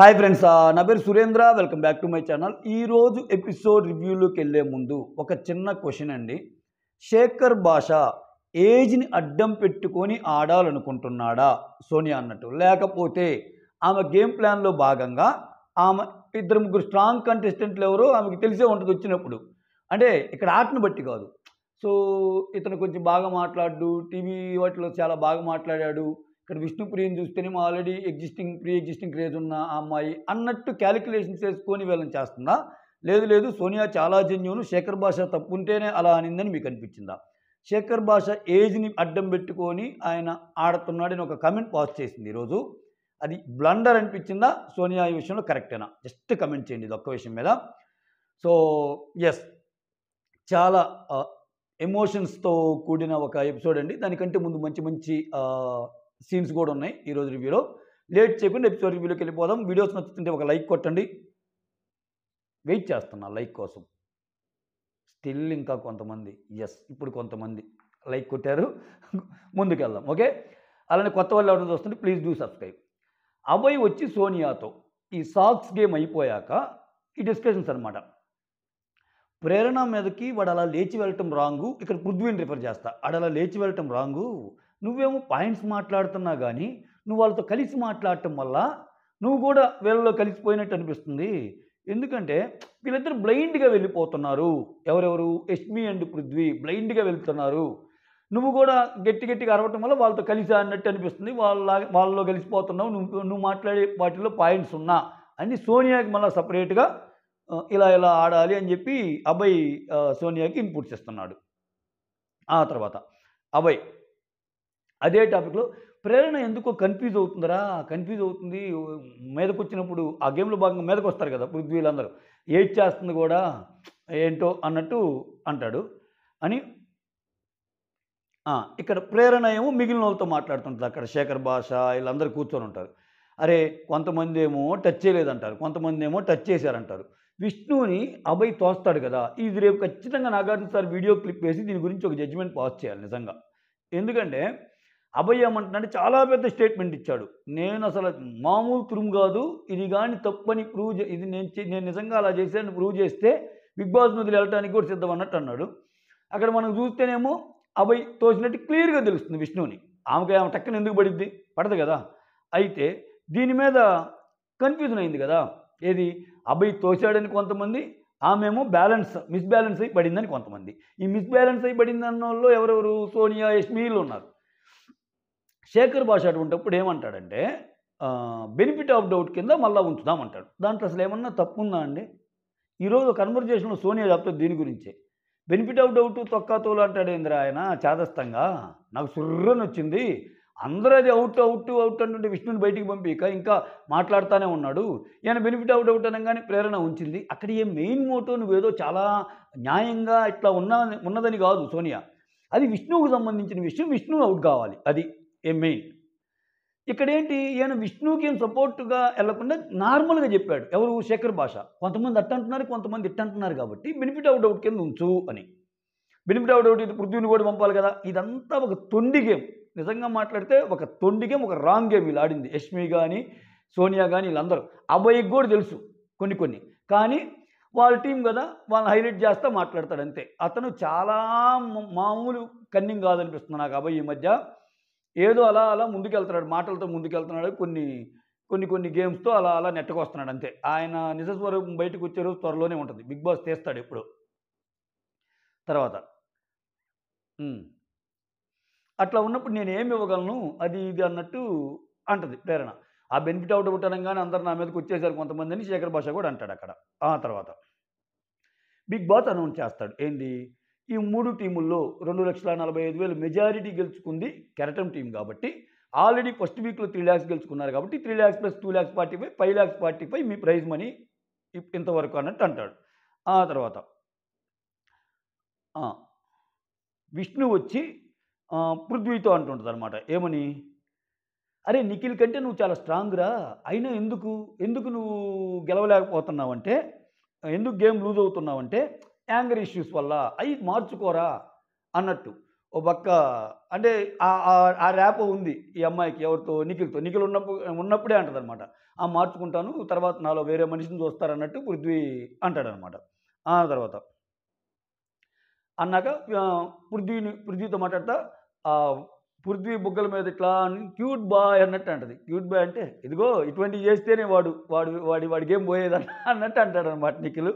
hi friends నా పేరు Surendra welcome back to my channel ఈరోజు ఎపిసోడ్ రివ్యూలోకి వెళ్ళే ముందు ఒక చిన్న క్వశ్చన్ అండి శేఖర్ భాష ఏజ్ని అడ్డం పెట్టుకొని ఆడాలనుకుంటున్నాడా సోనియా అన్నట్టు లేకపోతే ఆమె గేమ్ ప్లాన్లో భాగంగా ఆమె ఇద్దరు ముగ్గురు స్ట్రాంగ్ కంటెస్టెంట్లు ఎవరో ఆమెకి తెలిసే ఉంటుంది వచ్చినప్పుడు అంటే ఇక్కడ ఆటను బట్టి కాదు సో ఇతను కొంచెం బాగా మాట్లాడు టీవీ వాటిలో చాలా బాగా మాట్లాడాడు ఇక్కడ విష్ణుప్రియని చూస్తేనే already existing pre existing craze ఉన్న అమ్మాయి అన్నట్టు క్యాలిక్యులేషన్ చేసుకొని వీళ్ళని చేస్తుందా లేదు లేదు సోనియా చాలా జన్యువులు శేఖర్ భాష తప్పుంటేనే అలా అనిందని మీకు అనిపించిందా శేఖర్ భాష ఏజ్ని అడ్డం పెట్టుకొని ఆయన ఆడుతున్నాడని ఒక కమెంట్ పాస్ చేసింది ఈరోజు అది బ్లండర్ అనిపించిందా సోనియా ఈ విషయంలో కరెక్టేనా జస్ట్ కమెంట్ చేయండి ఇది ఒక్క విషయం మీద సో ఎస్ చాలా ఎమోషన్స్తో uh, కూడిన ఒక ఎపిసోడ్ అండి దానికంటే ముందు మంచి మంచి uh, సీన్స్ కూడా ఉన్నాయి ఈరోజు రివ్యూలో లేట్ చేయకుండా ఎపిసోడ్ రివ్యూలోకి వెళ్ళిపోదాం వీడియోస్ నచ్చుతుంటే ఒక లైక్ కొట్టండి వెయిట్ చేస్తున్నా లైక్ కోసం స్టిల్ ఇంకా కొంతమంది ఎస్ ఇప్పుడు కొంతమంది లైక్ కొట్టారు ముందుకెళ్దాం ఓకే అలానే కొత్త వాళ్ళు ఎవరైనా చూస్తుంటే ప్లీజ్ డూ సబ్స్క్రైబ్ అభయ్ వచ్చి సోనియాతో ఈ సాక్స్ గేమ్ అయిపోయాక ఈ డిస్కషన్స్ అనమాట ప్రేరణ మీదకి వాడు అలా లేచి వెళ్ళటం రాంగు ఇక్కడ పృథ్వీని రిఫర్ చేస్తా అడలా లేచి వెళ్ళటం రాంగు నువ్వేమో పాయింట్స్ మాట్లాడుతున్నా కానీ నువ్వు వాళ్ళతో కలిసి మాట్లాడటం వల్ల నువ్వు కూడా వీళ్ళలో కలిసిపోయినట్టు అనిపిస్తుంది ఎందుకంటే వీళ్ళిద్దరు బ్లైండ్గా వెళ్ళిపోతున్నారు ఎవరెవరు ఎస్మి అండ్ పృథ్వీ బ్లైండ్గా వెళ్తున్నారు నువ్వు కూడా గట్టి గట్టిగా అరవటం వల్ల వాళ్ళతో కలిసి అన్నట్టు అనిపిస్తుంది వాళ్ళ వాళ్ళలో కలిసిపోతున్నావు నువ్వు నువ్వు మాట్లాడే వాటిలో పాయింట్స్ ఉన్నా అని సోనియాకి మళ్ళీ సపరేట్గా ఇలా ఇలా ఆడాలి అని చెప్పి అభయ్ సోనియాకి ఇన్పుట్స్ ఇస్తున్నాడు ఆ తర్వాత అభయ్ అదే టాపిక్లో ప్రేరణ ఎందుకో కన్ఫ్యూజ్ అవుతుందరా కన్ఫ్యూజ్ అవుతుంది మీదకు వచ్చినప్పుడు ఆ గేమ్లో భాగంగా మీదకు వస్తారు కదా పృథ్వీలందరూ ఏడ్ చేస్తుంది కూడా ఏంటో అన్నట్టు అంటాడు అని ఇక్కడ ప్రేరణ ఏమో మిగిలిన వాళ్ళతో మాట్లాడుతుంటుంది అక్కడ శేఖర్ భాష వీళ్ళందరూ కూర్చొని ఉంటారు అరే కొంతమంది ఏమో టచ్ చేయలేదంటారు కొంతమంది ఏమో టచ్ చేశారంటారు విష్ణువుని అభయ్ తోస్తాడు కదా ఇది రేపు ఖచ్చితంగా నాగార్జున సార్ వీడియో క్లిప్ వేసి దీని గురించి ఒక జడ్జిమెంట్ పాస్ చేయాలి నిజంగా ఎందుకంటే అభయమంటున్నాడు చాలా పెద్ద స్టేట్మెంట్ ఇచ్చాడు నేను అసలు మామూలు క్రిమ్ కాదు ఇది కానీ తప్పని ప్రూవ్ ఇది నేను నేను నిజంగా అలా చేశాను ప్రూవ్ చేస్తే బిగ్ బాస్ వదిలి వెళ్ళడానికి కూడా సిద్ధం అన్నట్టు అన్నాడు అక్కడ మనం చూస్తేనేమో అభయ్ తోసినట్టు క్లియర్గా తెలుస్తుంది విష్ణువుని ఆమెకి ఆమె టక్కన ఎందుకు పడిద్ది పడదు కదా అయితే దీని మీద కన్ఫ్యూజన్ అయింది కదా ఏది అభయ్ తోశాడని కొంతమంది ఆమెమో బ్యాలెన్స్ మిస్బ్యాలెన్స్ అయి పడిందని కొంతమంది ఈ మిస్బ్యాలెన్స్ అయి పడింది అన్న వాళ్ళు ఎవరెవరు సోనియా యష్మీలు ఉన్నారు శేఖర్ భాష అటువంటిప్పుడు ఏమంటాడంటే బెనిఫిట్ ఆఫ్ డౌట్ కింద మళ్ళీ ఉంచుదామంటాడు దాంట్లో అసలు ఏమన్నా తప్పుందా అండి ఈరోజు కన్వర్జేషన్లో సోనియా చెప్తే దీని గురించే బెనిఫిట్ ఆఫ్ డౌట్ తోలు అంటాడు ఇంద్ర ఆయన చాదస్తంగా నాకు సుర్రని వచ్చింది అందరూ అది అవుట్ అవుట్ అవుట్ అంటుంటే విష్ణుని బయటికి పంపిక ఇంకా మాట్లాడుతూనే ఉన్నాడు ఈయన బెనిఫిట్ అవుట్ అవుట్ అనగానే ప్రేరణ ఉంచింది అక్కడ ఏ మెయిన్ మోటో నువ్వేదో చాలా న్యాయంగా ఇట్లా ఉన్న ఉన్నదని కాదు సోనియా అది విష్ణువుకు సంబంధించిన విషయం విష్ణువు అవుట్ కావాలి అది ఎంఏ ఇక్కడేంటి ఇక్కడ ఏంటి ఈయన విష్ణుకి ఏం సపోర్ట్గా వెళ్లకుండా నార్మల్గా చెప్పాడు ఎవరు శేఖర్ భాష కొంతమంది అట్టంటున్నారు కొంతమంది ఇట్టంటున్నారు కాబట్టి బెనిఫిట్ అవుట్ అవుట్ కింద ఉంచు అని బెనిఫిట్ అవుట్ అవుట్ ఇది పృథ్వీని కూడా పంపాలి కదా ఇదంతా ఒక తొండి గేమ్ నిజంగా మాట్లాడితే ఒక తొండి గేమ్ ఒక రాంగ్ గేమ్ వీళ్ళు ఆడింది యష్మి కానీ సోనియా కానీ వీళ్ళందరూ అబ్బాయికి కూడా తెలుసు కొన్ని కొన్ని కానీ వాళ్ళ టీం కదా వాళ్ళు హైలైట్ చేస్తా మాట్లాడతాడు అంతే అతను చాలా మామూలు కన్నింగ్ కాదనిపిస్తుంది నాకు అబ్బాయి ఈ మధ్య ఏదో అలా అలా ముందుకెళ్తున్నాడు మాటలతో ముందుకెళ్తున్నాడు కొన్ని కొన్ని కొన్ని గేమ్స్తో అలా అలా నెట్టకొస్తున్నాడు అంతే ఆయన నిజస్వరూపం బయటకు వచ్చే రోజు త్వరలోనే ఉంటుంది బిగ్ బాస్ తీస్తాడు ఎప్పుడు తర్వాత అట్లా ఉన్నప్పుడు నేను ఏమి ఇవ్వగలను అది ఇది అన్నట్టు అంటుంది ప్రేరణ ఆ బెనిఫిట్ అవుట్ ఇవ్వటంగానే అందరు నా మీదకి వచ్చేసారు కొంతమంది అని శేఖర్ భాష కూడా అంటాడు అక్కడ ఆ తర్వాత బిగ్ బాస్ అనౌన్స్ చేస్తాడు ఏంది ఈ మూడు టీముల్లో రెండు లక్షల నలభై ఐదు వేలు మెజారిటీ గెలుచుకుంది కెరటం టీం కాబట్టి ఆల్రెడీ ఫస్ట్ వీక్లో త్రీ ల్యాక్స్ గెలుచుకున్నారు కాబట్టి three lakhs plus two lakhs forty five five lakhs forty five మీ ప్రైజ్ మనీ ఇంతవరకు అన్నట్టు అంటాడు ఆ తర్వాత విష్ణు వచ్చి పృథ్వీతో అంటుంటుంది అనమాట ఏమని అరే నిఖిల్ కంటే నువ్వు చాలా స్ట్రాంగ్ రా అయినా ఎందుకు ఎందుకు నువ్వు గెలవలేకపోతున్నావంటే ఎందుకు గేమ్ లూజ్ అవుతున్నావంటే యాంగర్ ఇష్యూస్ వల్ల అవి మార్చుకోరా అన్నట్టు ఓ పక్క అంటే ఆ ర్యాప్ ఉంది ఈ అమ్మాయికి ఎవరితో నిఖిల్తో నిఖిల్ ఉన్నప్పుడు ఉన్నప్పుడే అంటదనమాట ఆ మార్చుకుంటాను తర్వాత నాలో వేరే మనిషిని చూస్తారన్నట్టు పృథ్వీ అంటాడనమాట ఆ తర్వాత అన్నాక పృథ్వీని పృథ్వీతో మాట్లాడతా పృథ్వీ బుగ్గల మీద ఇట్లా క్యూట్ బాయ్ అన్నట్టు అంటది క్యూట్ బాయ్ అంటే ఇదిగో ఇటువంటివి చేస్తేనే వాడు వాడు వాడి వాడికి ఏం పోయేది అన్నట్టు అంటాడనమాట నిఖిల్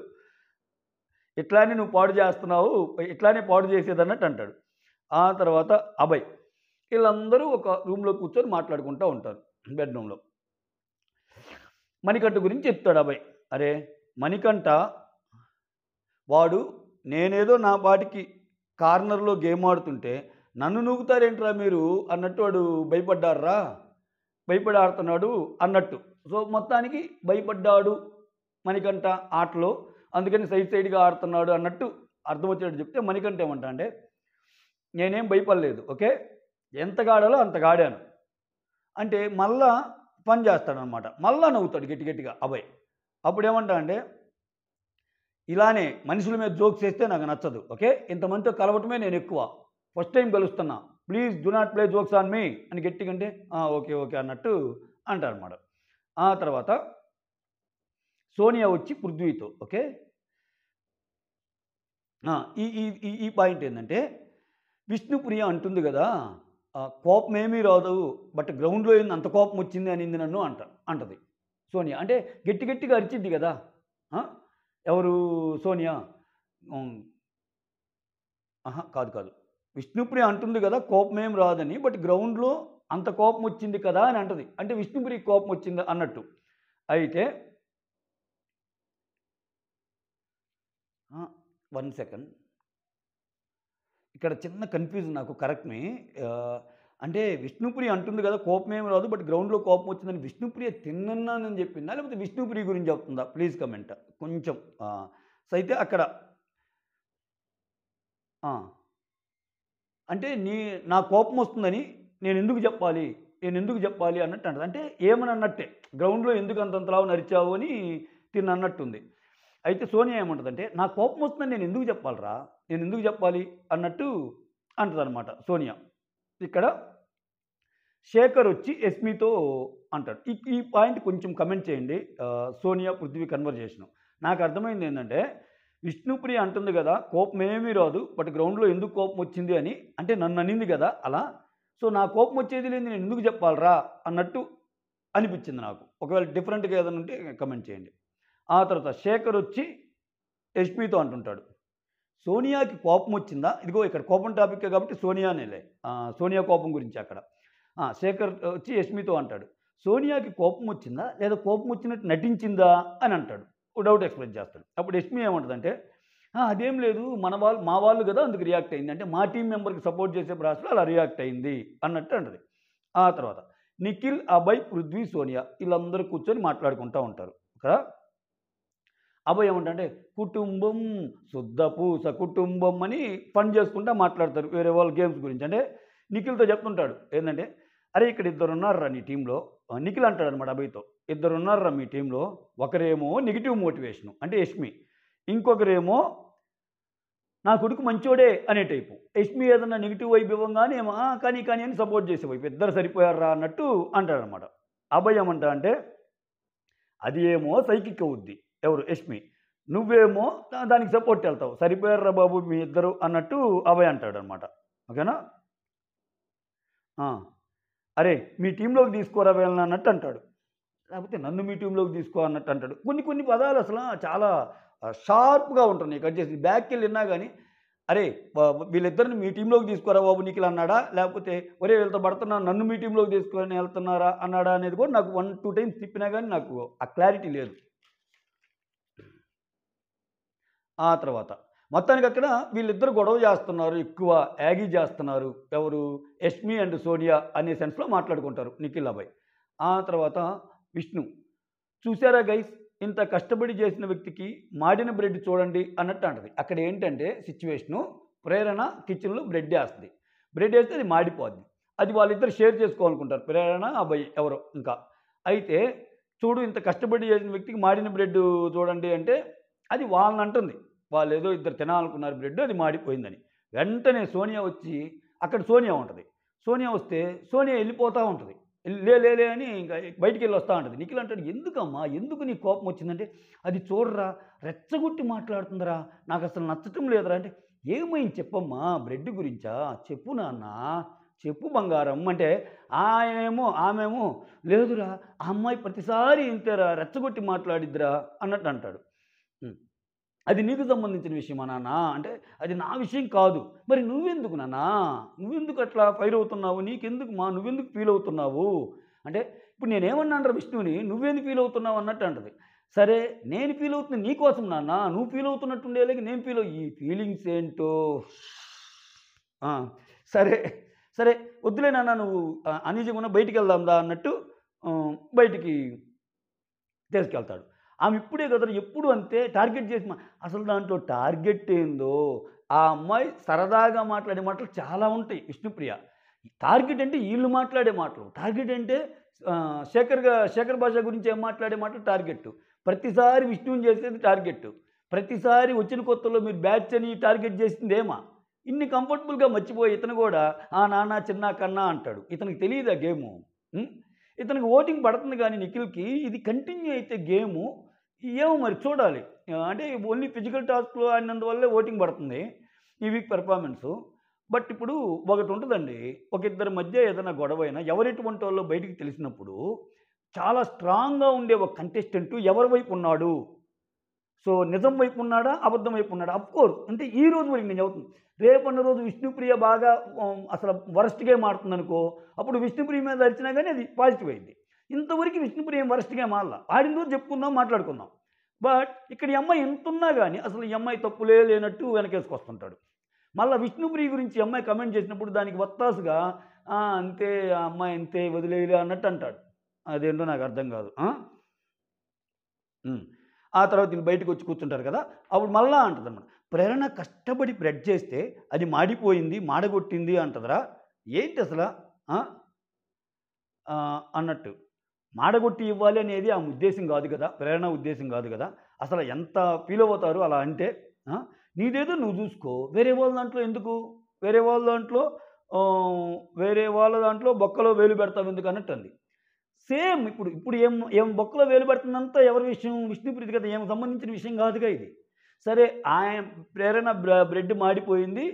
ఇట్లానే నువ్వు పాడు చేస్తున్నావు ఇట్లానే పాడు చేసేదన్నట్టు అంటాడు ఆ తర్వాత అభయ్ వీళ్ళందరూ ఒక రూమ్లో కూర్చొని మాట్లాడుకుంటూ ఉంటారు బెడ్రూమ్లో మణికంఠ గురించి చెప్తాడు అభయ్ అరే మణికంఠ వాడు నేనేదో నా పాటికి కార్నర్లో గేమ్ ఆడుతుంటే నన్ను నూగుతారేంట్రా మీరు అన్నట్టు వాడు భయపడ్డారా భయపడి ఆడుతున్నాడు అన్నట్టు సో మొత్తానికి భయపడ్డాడు మణికంఠ ఆటలో అందుకని సైడ్ సైడ్గా ఆడుతున్నాడు అన్నట్టు అర్థం వచ్చినట్టు చెప్తే మణికంటే ఏమంటా అంటే నేనేం భయపడలేదు ఓకే ఎంత గాడాలో అంతగా ఆడాను అంటే మళ్ళా పని చేస్తాడనమాట మళ్ళా నవ్వుతాడు గట్టి గట్టిగా అభయ్ అప్పుడు ఏమంటా అంటే ఇలానే మనుషుల మీద జోక్స్ చేస్తే నాకు నచ్చదు ఓకే ఇంతమందితో కలవటమే నేను ఎక్కువ ఫస్ట్ టైం కలుస్తున్నా please do not play jokes on me అని గట్టిగంటే ఓకే ఓకే అన్నట్టు అంటారనమాట ఆ తర్వాత సోనియా వచ్చి పృథ్వీతో ఓకే ఈ ఈ ఈ పాయింట్ ఏంటంటే విష్ణుప్రియ అంటుంది కదా కోపం ఏమీ రాదు బట్ గ్రౌండ్లో ఏంది అంత కోపం వచ్చింది అనింది నన్ను అంట అంటది సోనియా అంటే గట్టి గట్టిగా అరిచింది కదా ఎవరు సోనియా కాదు కాదు విష్ణుప్రియ అంటుంది కదా కోపం ఏం రాదని బట్ గ్రౌండ్లో అంత కోపం వచ్చింది కదా అని అంటది అంటే విష్ణుప్రియ కోపం వచ్చింది అన్నట్టు అయితే వన్ సెకండ్ ఇక్కడ చిన్న కన్ఫ్యూజన్ నాకు కరెక్ట్ మీ అంటే విష్ణుప్రియ అంటుంది కదా కోపం ఏమి రాదు బట్ గ్రౌండ్లో కోపం వచ్చిందని విష్ణుప్రియ తిన్నానని చెప్పిందా లేకపోతే విష్ణుప్రియ గురించి చెప్తుందా ప్లీజ్ కమెంట్ కొంచెం సో అయితే అక్కడ అంటే నీ నా కోపం వస్తుందని నేను ఎందుకు చెప్పాలి నేను ఎందుకు చెప్పాలి అన్నట్టు అంటది అంటే ఏమని అన్నట్టే గ్రౌండ్లో ఎందుకు అంతంతలావు నరిచావు అని తిన్న అన్నట్టుంది అయితే సోనియా అంటే నా కోపం వస్తుందని నేను ఎందుకు చెప్పాలరా నేను ఎందుకు చెప్పాలి అన్నట్టు అంటదనమాట సోనియా ఇక్కడ శేఖర్ వచ్చి ఎస్మితో అంటాడు ఈ ఈ పాయింట్ కొంచెం కమెంట్ చేయండి సోనియా పృథ్వీ కన్వర్జేషన్ నాకు అర్థమైంది ఏంటంటే విష్ణుప్రియ అంటుంది కదా కోపం ఏమీ రాదు బట్ గ్రౌండ్లో ఎందుకు కోపం వచ్చింది అని అంటే నన్ను అనింది కదా అలా సో నా కోపం వచ్చేది లేదు నేను ఎందుకు చెప్పాలరా అన్నట్టు అనిపించింది నాకు ఒకవేళ డిఫరెంట్గా ఏదైనా ఉంటే కమెంట్ చేయండి ఆ తర్వాత శేఖర్ వచ్చి ఎస్పీతో అంటుంటాడు సోనియాకి కోపం వచ్చిందా ఇదిగో ఇక్కడ కోపం టాపిక్ కాబట్టి సోనియానేలే సోనియా కోపం గురించి అక్కడ శేఖర్ వచ్చి యష్మితో అంటాడు సోనియాకి కోపం వచ్చిందా లేదా కోపం వచ్చినట్టు నటించిందా అని అంటాడు డౌట్ ఎక్స్ప్లెయిన్ చేస్తాడు అప్పుడు యష్మి ఏమంటుందంటే అదేం లేదు మన వాళ్ళు మా వాళ్ళు కదా అందుకు రియాక్ట్ అయింది అంటే మా టీం మెంబర్కి సపోర్ట్ చేసే ప్రాసలో అలా రియాక్ట్ అయింది అన్నట్టు అంటది ఆ తర్వాత నిఖిల్ అభయ్ పృథ్వీ సోనియా వీళ్ళందరూ కూర్చొని మాట్లాడుకుంటూ ఉంటారు ఇక్కడ అబ్బాయి ఏమంటే కుటుంబం శుద్ధపూస కుటుంబం అని పని చేసుకుంటా మాట్లాడతారు వేరే వాళ్ళ గేమ్స్ గురించి అంటే నిఖిల్తో చెప్తుంటాడు ఏంటంటే అరే ఇక్కడ ఇద్దరు ఉన్నారా నీ టీంలో నిఖిల్ అంటాడు అనమాట అబ్బాయితో ఉన్నారా మీ టీంలో ఒకరేమో నెగిటివ్ మోటివేషను అంటే యష్మి ఇంకొకరేమో నా కొడుకు మంచోడే అనే టైపు యష్మి ఏదన్నా నెగిటివ్ వైపు ఇవ్వంగానే కానీ కానీ అని సపోర్ట్ చేసే వైపు ఇద్దరు సరిపోయారా అన్నట్టు అంటాడనమాట అభయం అంట అంటే అది ఏమో సైకిక్ అవుద్ది ఎవరు యష్మి నువ్వేమో దానికి సపోర్ట్ వెళ్తావు సరిపోయారా బాబు మీ ఇద్దరు అన్నట్టు అభయ్ అంటాడు అనమాట ఓకేనా అరే మీ టీంలోకి తీసుకోరా వీళ్ళని అన్నట్టు అంటాడు లేకపోతే నన్ను మీ టీంలోకి తీసుకో అన్నట్టు అంటాడు కొన్ని కొన్ని పదాలు అసలు చాలా షార్ప్గా ఉంటున్నాయి కట్ చేసి బ్యాక్కి వెళ్ళి విన్నా కానీ అరే వీళ్ళిద్దరిని మీ టీంలోకి తీసుకోరా బాబు నీకులు అన్నాడా లేకపోతే ఒరే వీళ్ళతో పడుతున్నా నన్ను మీ టీంలోకి తీసుకొని వెళ్తున్నారా అన్నాడా అనేది కూడా నాకు వన్ టూ టైమ్స్ తిప్పినా కానీ నాకు ఆ క్లారిటీ లేదు ఆ తర్వాత మొత్తానికి అక్కడ వీళ్ళిద్దరు గొడవ చేస్తున్నారు ఎక్కువ యాగి చేస్తున్నారు ఎవరు యష్మి అండ్ సోనియా అనే సెన్స్లో మాట్లాడుకుంటారు నిఖిల్ అబ్బాయి ఆ తర్వాత విష్ణు చూసారా గైస్ ఇంత కష్టపడి చేసిన వ్యక్తికి మాడిన బ్రెడ్ చూడండి అన్నట్టు అంటది అక్కడ ఏంటంటే సిచ్యువేషను ప్రేరణ కిచెన్లో బ్రెడ్ వేస్తుంది బ్రెడ్ వేస్తే అది మాడిపోద్ది అది వాళ్ళిద్దరు షేర్ చేసుకోవాలనుకుంటారు ప్రేరణ అబ్బాయి ఎవరో ఇంకా అయితే చూడు ఇంత కష్టపడి చేసిన వ్యక్తికి మాడిన బ్రెడ్ చూడండి అంటే అది వాళ్ళని అంటుంది వాళ్ళు ఏదో ఇద్దరు తినాలనుకున్నారు బ్రెడ్ అది మాడిపోయిందని వెంటనే సోనియా వచ్చి అక్కడ సోనియా ఉంటుంది సోనియా వస్తే సోనియా వెళ్ళిపోతూ ఉంటుంది లేలే అని ఇంకా బయటికి వెళ్ళి వస్తూ ఉంటుంది నిఖిల్ అంటాడు ఎందుకమ్మా ఎందుకు నీ కోపం వచ్చిందంటే అది చూడరా రెచ్చగొట్టి మాట్లాడుతుందిరా నాకు అసలు నచ్చటం లేదురా అంటే ఏమైంది చెప్పమ్మా బ్రెడ్ గురించా చెప్పు నాన్న చెప్పు బంగారం అంటే ఆయనేమో ఆమెమో లేదురా ఆ అమ్మాయి ప్రతిసారి ఇంతేరా రెచ్చగొట్టి మాట్లాడిద్దిరా అన్నట్టు అంటాడు అది నీకు సంబంధించిన విషయమా నాన్న అంటే అది నా విషయం కాదు మరి నువ్వెందుకు నాన్న నువ్వెందుకు అట్లా ఫైర్ అవుతున్నావు నీకెందుకు మా నువ్వెందుకు ఫీల్ అవుతున్నావు అంటే ఇప్పుడు అంటారు విష్ణువుని నువ్వెందుకు ఫీల్ అవుతున్నావు అన్నట్టు అంటది సరే నేను ఫీల్ అవుతున్నా నీకోసం నాన్న నువ్వు ఫీల్ అవుతున్నట్టుండేలాగ నేను ఫీల్ ఈ ఫీలింగ్స్ ఏంటో సరే సరే వద్దులే నాన్న నువ్వు అనీజంగా బయటికి వెళ్దాం దా అన్నట్టు బయటికి తీసుకెళ్తాడు ఆమె ఇప్పుడే కదా ఎప్పుడు అంతే టార్గెట్ చేసి అసలు దాంట్లో టార్గెట్ ఏందో ఆ అమ్మాయి సరదాగా మాట్లాడే మాటలు చాలా ఉంటాయి విష్ణుప్రియ టార్గెట్ అంటే వీళ్ళు మాట్లాడే మాటలు టార్గెట్ అంటే శేఖర్ శేఖర్ భాష గురించి ఏం మాట్లాడే మాటలు టార్గెట్ ప్రతిసారి విష్ణువుని చేసేది టార్గెట్ ప్రతిసారి వచ్చిన కొత్తలో మీరు బ్యాచ్ అని టార్గెట్ చేసింది ఏమా ఇన్ని కంఫర్టబుల్గా మర్చిపోయి ఇతను కూడా ఆ నాన్న చిన్న కన్నా అంటాడు ఇతనికి తెలియదు ఆ గేము ఇతనికి ఓటింగ్ పడుతుంది కానీ నిఖిల్కి ఇది కంటిన్యూ అయితే గేము ఏమో మరి చూడాలి అంటే ఓన్లీ ఫిజికల్ టాస్క్లో ఆడినందువల్లే ఓటింగ్ పడుతుంది ఈ వీక్ పెర్ఫార్మెన్స్ బట్ ఇప్పుడు ఒకటి ఉంటుందండి ఒక ఇద్దరి మధ్య ఏదైనా గొడవ అయినా ఎవరెటువంటి వాళ్ళు బయటికి తెలిసినప్పుడు చాలా స్ట్రాంగ్గా ఉండే ఒక కంటెస్టెంట్ ఎవరి వైపు ఉన్నాడు సో నిజం వైపు ఉన్నాడా అబద్ధం వైపు ఉన్నాడా అఫ్కోర్స్ అంటే ఈ రోజు వరకు నేను చదువుతుంది రేపు అన్న రోజు విష్ణుప్రియ బాగా అసలు వరస్ట్గా మారుతుంది అనుకో అప్పుడు విష్ణుప్రియ మీద అరిచినా కానీ అది పాజిటివ్ అయింది ఇంతవరకు విష్ణుపురి ఏం వరస్ట్గా మారలా ఆడిన రోజు చెప్పుకుందాం మాట్లాడుకుందాం బట్ ఇక్కడ ఈ అమ్మాయి ఎంతున్నా కానీ అసలు ఈ అమ్మాయి తప్పులే లేనట్టు వెనకేసుకొస్తుంటాడు మళ్ళీ విష్ణుపురి గురించి అమ్మాయి కమెంట్ చేసినప్పుడు దానికి వత్తాసుగా అంతే ఆ అమ్మాయి అంతే వదిలేదు అన్నట్టు అంటాడు అదేంటో నాకు అర్థం కాదు ఆ తర్వాత దీన్ని బయటకు వచ్చి కూర్చుంటారు కదా అప్పుడు మళ్ళా అంటుంది అన్నమాట ప్రేరణ కష్టపడి బ్రెడ్ చేస్తే అది మాడిపోయింది మాడగొట్టింది అంటదరా ఏంటి అసలు అన్నట్టు మాడగొట్టి ఇవ్వాలి అనేది ఆమె ఉద్దేశం కాదు కదా ప్రేరణ ఉద్దేశం కాదు కదా అసలు ఎంత ఫీల్ అవుతారు అలా అంటే నీదేదో నువ్వు చూసుకో వేరే వాళ్ళ దాంట్లో ఎందుకు వేరే వాళ్ళ దాంట్లో వేరే వాళ్ళ దాంట్లో బొక్కలో వేలు పెడతావు ఎందుకు అన్నట్టు అంది సేమ్ ఇప్పుడు ఇప్పుడు ఏం ఏం బొక్కలో వేలు పెడుతుందంతా ఎవరి విషయం విష్ణుప్రీతి కదా ఏం సంబంధించిన విషయం కాదుగా ఇది సరే ఆయన ప్రేరణ బ్రెడ్ మాడిపోయింది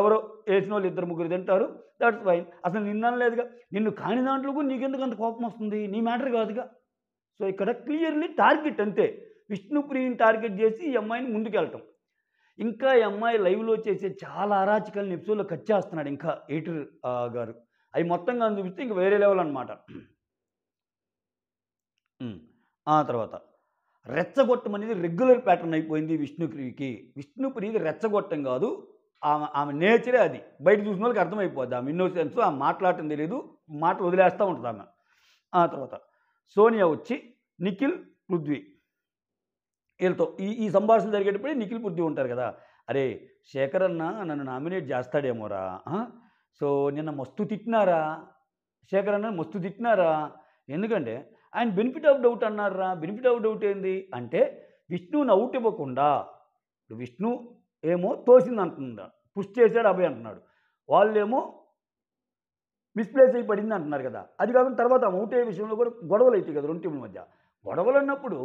ఎవరో వేసిన వాళ్ళు ఇద్దరు ముగ్గురు తింటారు దట్స్ ఫైన్ అసలు నిన్న లేదుగా నిన్ను కాని దాంట్లో కూడా నీకెందుకు అంత కోపం వస్తుంది నీ మ్యాటర్ కాదుగా సో ఇక్కడ క్లియర్లీ టార్గెట్ అంతే విష్ణుప్రియని టార్గెట్ చేసి ఈ అమ్మాయిని ముందుకెళ్ళటం ఇంకా ఈ అమ్మాయి లైవ్లో చేసే చాలా అరాచకాలను ఎపిసోడ్లో కట్ చేస్తున్నాడు ఇంకా ఎయిటర్ గారు అవి మొత్తంగా చూపిస్తే ఇంకా వేరే లెవెల్ అనమాట ఆ తర్వాత రెచ్చగొట్టం అనేది రెగ్యులర్ ప్యాటర్న్ అయిపోయింది విష్ణుప్రియుకి విష్ణుప్రియుది రెచ్చగొట్టం కాదు ఆమె ఆమె నేచరే అది బయట చూసిన వాళ్ళకి అర్థమైపోద్ది ఆమె ఇన్నోసెన్స్ ఆమె మాట్లాడటం తెలియదు మాటలు వదిలేస్తూ ఉంటుంది ఆమె ఆ తర్వాత సోనియా వచ్చి నిఖిల్ పృథ్వీ వీళ్ళతో ఈ ఈ సంభాషణ జరిగేటప్పుడే నిఖిల్ పృథ్వీ ఉంటారు కదా అరే శేఖర్ అన్న నన్ను నామినేట్ చేస్తాడేమోరా సో నిన్న మస్తు తిట్టినారా శేఖర్ అన్న మస్తు తిట్టినారా ఎందుకంటే ఆయన బెనిఫిట్ ఆఫ్ డౌట్ అన్నారా బెనిఫిట్ ఆఫ్ డౌట్ ఏంది అంటే విష్ణువుని అవుట్ ఇవ్వకుండా విష్ణు ఏమో తోసింది అంటుందా పుష్ చేశాడు అభయ్ అంటున్నాడు వాళ్ళేమో మిస్ప్లేస్ అయి పడింది అంటున్నారు కదా అది కాకుండా తర్వాత అవుట్ అయ్యే విషయంలో కూడా గొడవలు అవుతాయి కదా రెండు మధ్య గొడవలు అన్నప్పుడు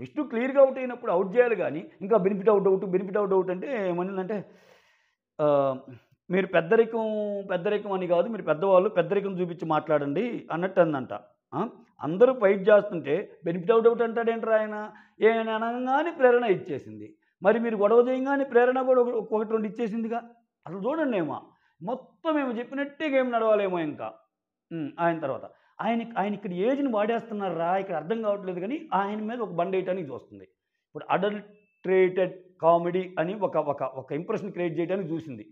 విష్ణు క్లియర్గా అవుట్ అయినప్పుడు అవుట్ చేయాలి కానీ ఇంకా benefit out out benefit out out అంటే ఏమనిందంటే మీరు పెద్దరికం పెద్దరికం అని కాదు మీరు పెద్దవాళ్ళు పెద్దరికం చూపించి మాట్లాడండి అన్నట్టు అందంట అందరూ ఫైట్ చేస్తుంటే బెనిఫిట్ అవుట్ అవుట్ అంటాడేంటారు ఆయన ఏమైనా అనగానే ప్రేరణ ఇచ్చేసింది మరి మీరు గొడవ చేయగానే ప్రేరణ కూడా ఒకటి రెండు ఇచ్చేసిందిగా అసలు చూడండి ఏమో మొత్తం ఏమో చెప్పినట్టే గేమ్ నడవాలేమో ఇంకా ఆయన తర్వాత ఆయన ఆయన ఇక్కడ ఏజ్ని వాడేస్తున్నారా ఇక్కడ అర్థం కావట్లేదు కానీ ఆయన మీద ఒక బండ్ వేయటానికి చూస్తుంది ఇప్పుడు అడల్ట్రేటెడ్ కామెడీ అని ఒక ఒక ఒక ఇంప్రెషన్ క్రియేట్ చేయడానికి చూసింది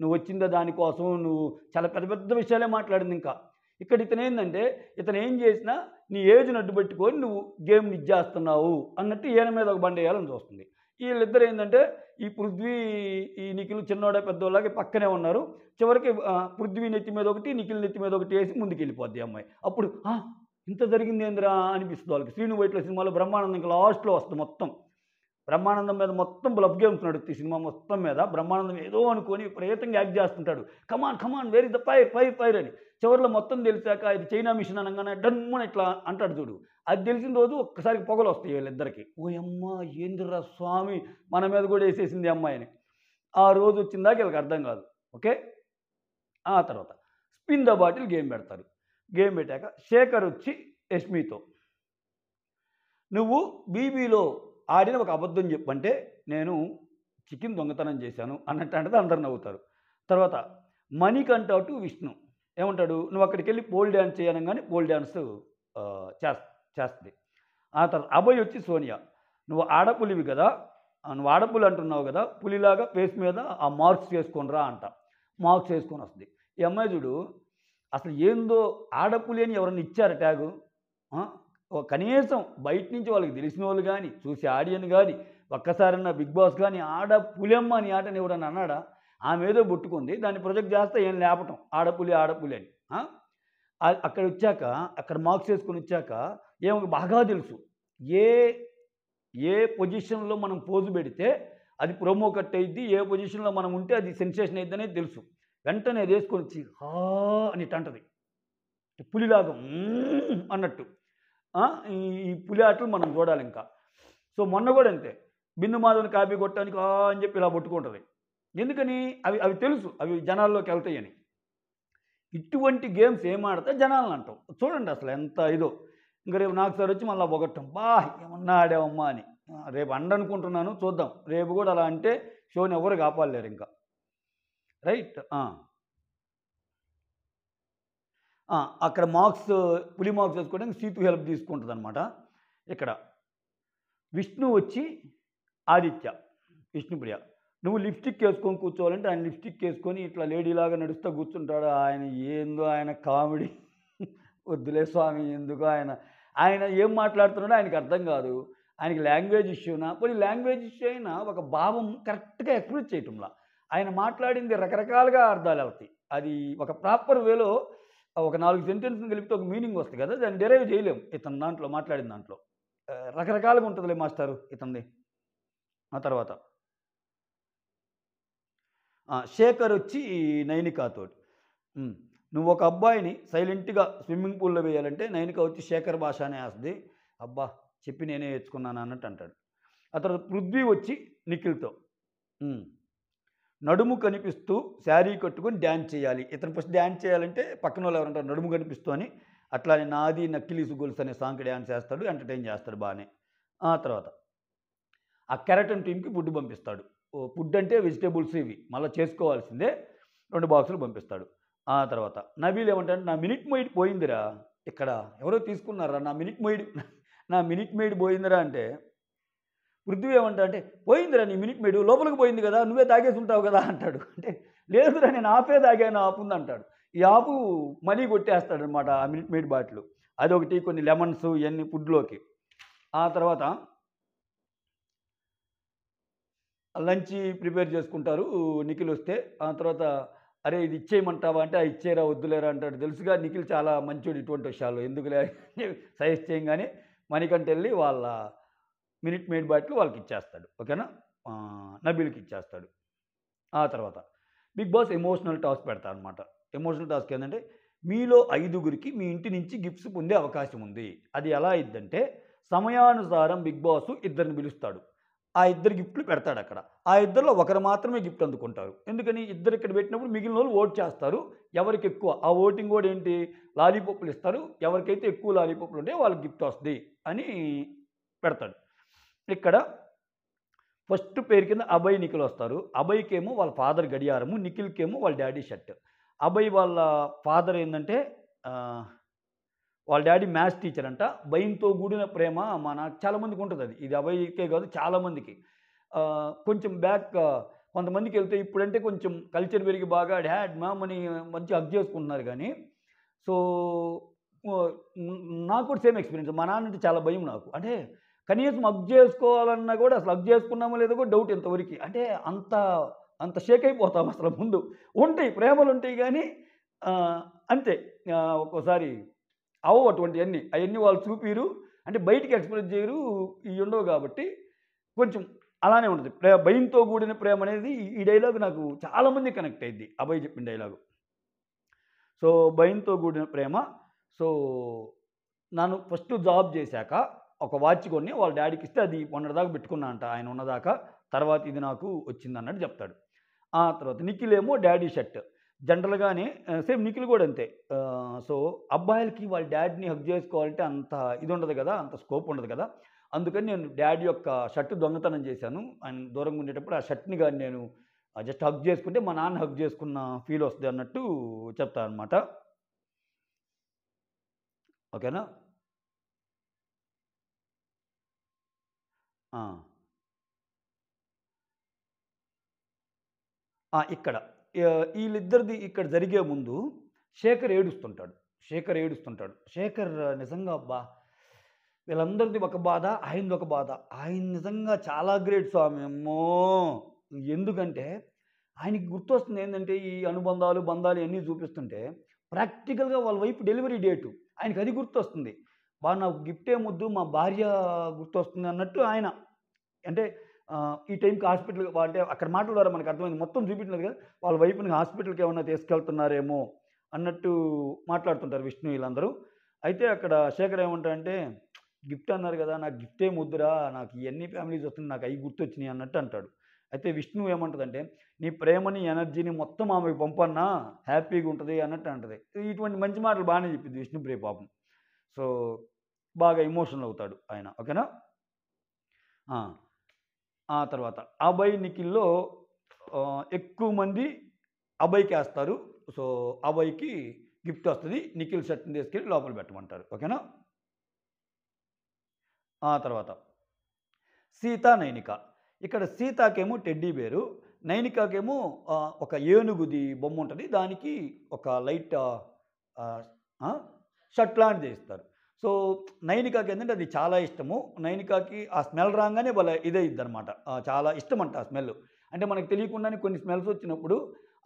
నువ్వు వచ్చిందా దానికోసం నువ్వు చాలా పెద్ద పెద్ద విషయాలే మాట్లాడింది ఇంకా ఇక్కడ ఇతను ఏంటంటే ఇతను ఏం చేసినా నీ ఏజ్ని అడ్డుపెట్టుకొని నువ్వు గేమ్ని ఇచ్చేస్తున్నావు అన్నట్టు ఈయన మీద ఒక బండ వేయాలని చూస్తుంది వీళ్ళిద్దరు ఏంటంటే ఈ పృథ్వీ ఈ నిఖిల్ చిన్నోడ పెద్దోళ్ళకి పక్కనే ఉన్నారు చివరికి పృథ్వీ నెత్తి మీద ఒకటి నిఖిల్ నెత్తి మీద ఒకటి వేసి ముందుకెళ్ళిపోద్ది అమ్మాయి అప్పుడు ఇంత జరిగింది ఏంద్రా అనిపిస్తుంది వాళ్ళకి శ్రీను వైట్ల సినిమాలో బ్రహ్మానందం లాస్ట్లో వస్తుంది మొత్తం బ్రహ్మానందం మీద మొత్తం బ్లబ్ గేమ్తున్నాడు ఈ సినిమా మొత్తం మీద బ్రహ్మానందం ఏదో అనుకొని ప్రయత్నంగా యాక్ట్ చేస్తుంటాడు come on come on very the fire fire fire అని చివరిలో మొత్తం తెలిసాక ఇది చైనా మిషన్ అనగానే డన్ ఇట్లా అంటాడు చూడు అది తెలిసిన రోజు ఒక్కసారి పొగలు వస్తాయి వీళ్ళిద్దరికి ఓ అమ్మ ఏందిరా స్వామి మన మీద కూడా వేసేసింది అమ్మాయిని ఆ రోజు వచ్చిందాక వీళ్ళకి అర్థం కాదు ఓకే ఆ తర్వాత స్పిన్ ద బాటిల్ గేమ్ పెడతారు గేమ్ పెట్టాక శేఖర్ వచ్చి యష్మితో నువ్వు బీబీలో ఆడిన ఒక అబద్ధం చెప్పంటే నేను చికెన్ దొంగతనం చేశాను అన్నట్టు అంటే అందరు నవ్వుతారు తర్వాత మణికంఠ టు విష్ణు ఏమంటాడు నువ్వు అక్కడికి వెళ్ళి పోల్ డ్యాన్స్ చేయను కానీ పోల్ డ్యాన్స్ చేస్తుంది ఆ తర్వాత అభయ్ వచ్చి సోనియా నువ్వు ఆడపులివి కదా నువ్వు ఆడపులి అంటున్నావు కదా పులిలాగా ఫేస్ మీద ఆ మార్క్స్ వేసుకొనిరా అంట మార్క్స్ వేసుకొని వస్తుంది ఈ అమ్మాయి చూడు అసలు ఏందో ఆడపులి అని ఎవరన్నా ఇచ్చారు ట్యాగు కనీసం బయట నుంచి వాళ్ళకి తెలిసిన వాళ్ళు కానీ చూసి ఆడియన్ కానీ ఒక్కసారన్నా బిగ్ బాస్ కానీ ఆడ పులెమ్మ అని ఆటని ఎవడన్నా అన్నాడా ఆమె ఏదో పుట్టుకుంది దాన్ని ప్రొజెక్ట్ చేస్తే ఏం లేపటం ఆడపులి ఆడపులి అని అక్కడ వచ్చాక అక్కడ మార్క్స్ వేసుకొని వచ్చాక ఏమో బాగా తెలుసు ఏ ఏ పొజిషన్లో మనం పోజు పెడితే అది ప్రోమో కట్ అయింది ఏ పొజిషన్లో మనం ఉంటే అది సెన్సేషన్ అనేది తెలుసు వెంటనే అది వేసుకొని వచ్చి హా అని అంటది పులిలాగా అన్నట్టు ఈ పులి ఆటలు మనం చూడాలి ఇంకా సో మొన్న కూడా అంతే బిందు మాధవని కాపీ కొట్టడానికి అని చెప్పి ఇలా పట్టుకుంటుంది ఎందుకని అవి అవి తెలుసు అవి జనాల్లోకి వెళ్తాయని ఇటువంటి గేమ్స్ ఏం ఆడితే జనాలను అంటాం చూడండి అసలు ఎంత ఇదో ఇంకా రేపు నాకు సార్ వచ్చి మళ్ళీ ఒకటం బా ఏమన్నా ఆడావమ్మా అని రేపు అండనుకుంటున్నాను చూద్దాం రేపు కూడా అలా అంటే షోని ఎవరు కాపాడలేరు ఇంకా రైట్ అక్కడ మార్క్స్ పులి మార్క్స్ వేసుకోవడానికి సీతు హెల్ప్ తీసుకుంటుంది అనమాట ఇక్కడ విష్ణు వచ్చి ఆదిత్య విష్ణుప్రియ నువ్వు లిప్స్టిక్ వేసుకొని కూర్చోవాలంటే ఆయన లిప్స్టిక్ వేసుకొని ఇట్లా లేడీలాగా నడుస్తూ కూర్చుంటాడు ఆయన ఏందో ఆయన కామెడీ వద్దులే స్వామి ఎందుకు ఆయన ఆయన ఏం మాట్లాడుతున్నాడో ఆయనకు అర్థం కాదు ఆయనకి లాంగ్వేజ్ ఇష్యూనా పోనీ లాంగ్వేజ్ ఇష్యూ అయినా ఒక భావం కరెక్ట్గా ఎక్స్ప్రెస్ చేయటంలా ఆయన మాట్లాడింది రకరకాలుగా అర్థాలు అవుతాయి అది ఒక ప్రాపర్ వేలో ఒక నాలుగు సెంటెన్స్ని కలిపితే ఒక మీనింగ్ వస్తుంది కదా దాన్ని డిరైవ్ చేయలేము ఇతని దాంట్లో మాట్లాడిన దాంట్లో రకరకాలుగా ఉంటుందిలే మాస్టారు ఇతన్ని ఆ తర్వాత శేఖర్ వచ్చి నైనికాతో నువ్వు ఒక అబ్బాయిని సైలెంట్గా స్విమ్మింగ్ పూల్లో వేయాలంటే నైనిక వచ్చి శేఖర్ భాష అనే వస్తుంది అబ్బా చెప్పి నేనే నేర్చుకున్నాను అన్నట్టు అంటాడు ఆ తర్వాత పృథ్వీ వచ్చి నిఖిల్తో నడుము కనిపిస్తూ శారీ కట్టుకొని డ్యాన్స్ చేయాలి ఇతను ఫస్ట్ డ్యాన్స్ చేయాలంటే పక్కన వాళ్ళు ఎవరంటారు నడుము కనిపిస్తూ అని అట్లానే నాది నక్కిలీసు గొలుసు అనే సాంగ్ డ్యాన్స్ చేస్తాడు ఎంటర్టైన్ చేస్తాడు బాగానే ఆ తర్వాత ఆ కెరటన్ టీంకి ఫుడ్ పంపిస్తాడు ఫుడ్ అంటే వెజిటేబుల్స్ ఇవి మళ్ళీ చేసుకోవాల్సిందే రెండు బాక్సులు పంపిస్తాడు ఆ తర్వాత నబీలు ఏమంటాడు నా మినిట్ మొయిడ్ పోయిందిరా ఇక్కడ ఎవరో తీసుకున్నారా నా మినిట్ మొయిడ్ నా మినిట్ మెయిడ్ పోయిందిరా అంటే పృథ్వీ అంటే పోయిందిరా నీ మినిట్ మీడు లోపలికి పోయింది కదా నువ్వే తాగేసి ఉంటావు కదా అంటాడు అంటే లేదురా నేను ఆపే తాగాను ఆపుంది అంటాడు ఈ ఆపు మనీ కొట్టేస్తాడనమాట ఆ మినిట్ మేడ్ బాటిల్ అదొకటి కొన్ని లెమన్స్ ఇవన్నీ ఫుడ్లోకి ఆ తర్వాత లంచ్ ప్రిపేర్ చేసుకుంటారు నిఖిల్ వస్తే ఆ తర్వాత అరే ఇది ఇచ్చేయమంటావా అంటే ఆ ఇచ్చేరా వద్దులేరా అంటాడు తెలుసుగా నిఖిల్ చాలా మంచోడు ఇటువంటి విషయాలు ఎందుకులే సజెస్ట్ చేయగానే మణికంటెళ్ళి వెళ్ళి వాళ్ళ మినిట్ మేడ్ బాటిల్ వాళ్ళకి ఇచ్చేస్తాడు ఓకేనా నబీలకి ఇచ్చేస్తాడు ఆ తర్వాత బిగ్ బాస్ ఎమోషనల్ టాస్క్ పెడతా అనమాట ఎమోషనల్ టాస్క్ ఏంటంటే మీలో ఐదుగురికి మీ ఇంటి నుంచి గిఫ్ట్స్ పొందే అవకాశం ఉంది అది ఎలా అయిద్దంటే సమయానుసారం బిగ్ బాస్ ఇద్దరిని పిలుస్తాడు ఆ ఇద్దరు గిఫ్ట్లు పెడతాడు అక్కడ ఆ ఇద్దరిలో ఒకరు మాత్రమే గిఫ్ట్ అందుకుంటారు ఎందుకని ఇద్దరు ఇక్కడ పెట్టినప్పుడు మిగిలిన వాళ్ళు ఓట్ చేస్తారు ఎవరికి ఎక్కువ ఆ ఓటింగ్ కూడా ఏంటి లాలీపప్పులు ఇస్తారు ఎవరికైతే ఎక్కువ లాలీపప్పులు ఉంటే వాళ్ళకి గిఫ్ట్ వస్తుంది అని పెడతాడు ఇక్కడ ఫస్ట్ పేరు కింద అభయ్ నిఖిల్ వస్తారు అభయ్కేమో వాళ్ళ ఫాదర్ గడియారము నిఖిల్కేమో వాళ్ళ డాడీ షర్ట్ అభయ్ వాళ్ళ ఫాదర్ ఏంటంటే వాళ్ళ డాడీ మ్యాథ్స్ టీచర్ అంట భయంతో కూడిన ప్రేమ మా నాకు చాలామందికి ఉంటుంది అది ఇది అభయ్కే కాదు చాలామందికి కొంచెం బ్యాక్ కొంతమందికి వెళ్తే ఇప్పుడంటే కొంచెం కల్చర్ పెరిగి బాగా డాడ్ మ్యామ్ అని మంచి హక్ చేసుకుంటున్నారు కానీ సో నాకు కూడా సేమ్ ఎక్స్పీరియన్స్ మా నాన్న అంటే చాలా భయం నాకు అంటే కనీసం అగ్ చేసుకోవాలన్నా కూడా అసలు అగ్ చేసుకున్నామో లేదో కూడా డౌట్ ఇంతవరకు అంటే అంత అంత షేక్ అయిపోతాం అసలు ముందు ఉంటాయి ప్రేమలు ఉంటాయి కానీ అంతే ఒక్కోసారి అవ్వవు అటువంటివన్నీ అవన్నీ వాళ్ళు చూపిరు అంటే బయటికి ఎక్స్ప్రెస్ చేయరు ఇవి ఉండవు కాబట్టి కొంచెం అలానే ఉంటుంది ప్రే భయంతో కూడిన ప్రేమ అనేది ఈ డైలాగ్ నాకు చాలామంది కనెక్ట్ అయింది అబ్బాయి చెప్పిన డైలాగు సో భయంతో కూడిన ప్రేమ సో నన్ను ఫస్ట్ జాబ్ చేశాక ఒక వాచ్ కొన్ని వాళ్ళ డాడీకి ఇస్తే అది మొన్నటిదాకా పెట్టుకున్నా అంట ఆయన ఉన్నదాకా తర్వాత ఇది నాకు వచ్చింది అన్నట్టు చెప్తాడు ఆ తర్వాత నిఖిల్ ఏమో డాడీ షర్ట్ జనరల్గానే సేమ్ నిఖిల్ కూడా అంతే సో అబ్బాయిలకి వాళ్ళ డాడీని హక్ చేసుకోవాలంటే అంత ఇది ఉండదు కదా అంత స్కోప్ ఉండదు కదా అందుకని నేను డాడీ యొక్క షర్ట్ దొంగతనం చేశాను ఆయన దూరంగా ఉండేటప్పుడు ఆ షర్ట్ని కానీ నేను జస్ట్ హక్ చేసుకుంటే మా నాన్న హక్ చేసుకున్న ఫీల్ వస్తుంది అన్నట్టు చెప్తాను అనమాట ఓకేనా ఇక్కడ వీళ్ళిద్దరిది ఇక్కడ జరిగే ముందు శేఖర్ ఏడుస్తుంటాడు శేఖర్ ఏడుస్తుంటాడు శేఖర్ నిజంగా అబ్బా వీళ్ళందరిది ఒక బాధ ఆయనది ఒక బాధ ఆయన నిజంగా చాలా గ్రేట్ స్వామి అమ్మో ఎందుకంటే ఆయనకి గుర్తొస్తుంది ఏంటంటే ఈ అనుబంధాలు బంధాలు ఇవన్నీ చూపిస్తుంటే ప్రాక్టికల్గా వాళ్ళ వైపు డెలివరీ డేటు ఆయనకి అది గుర్తొస్తుంది బాగా నాకు గిఫ్ట్ ఏమొద్దు మా భార్య గుర్తొస్తుంది అన్నట్టు ఆయన అంటే ఈ టైంకి హాస్పిటల్ అంటే అక్కడ మాటల ద్వారా మనకు అర్థమైంది మొత్తం చూపించలేదు కదా వాళ్ళ వైపుని హాస్పిటల్కి ఏమన్నా తీసుకెళ్తున్నారేమో అన్నట్టు మాట్లాడుతుంటారు విష్ణు వీళ్ళందరూ అయితే అక్కడ శేఖర్ ఏమంటాడంటే గిఫ్ట్ అన్నారు కదా నాకు గిఫ్ట్ ఏం వద్దురా నాకు ఎన్ని ఫ్యామిలీస్ వస్తున్నాయి నాకు అవి గుర్తొచ్చినాయి అన్నట్టు అంటాడు అయితే విష్ణు ఏమంటుందంటే నీ ప్రేమని ఎనర్జీని మొత్తం ఆమెకి పంపన్నా హ్యాపీగా ఉంటుంది అన్నట్టు అంటుంది ఇటువంటి మంచి మాటలు బాగానే చెప్పింది ప్రియ పాపం సో బాగా ఇమోషనల్ అవుతాడు ఆయన ఓకేనా ఆ తర్వాత అభయ్ నిఖిల్లో ఎక్కువ మంది అభయ్కి వేస్తారు సో అభయ్కి గిఫ్ట్ వస్తుంది నిఖిల్ సెట్ని తీసుకెళ్ళి లోపల పెట్టమంటారు ఓకేనా ఆ తర్వాత సీత నైనిక ఇక్కడ సీతాకేమో టెడ్డీ బేరు నైనికాకేమో ఒక ఏనుగుది బొమ్మ ఉంటుంది దానికి ఒక లైట్ షర్ట్ లాంటి చేస్తారు సో నైనికాకి ఏంటంటే అది చాలా ఇష్టము నైనికాకి ఆ స్మెల్ రాగానే వాళ్ళ ఇదే అనమాట చాలా ఇష్టం అంట ఆ స్మెల్ అంటే మనకు తెలియకుండానే కొన్ని స్మెల్స్ వచ్చినప్పుడు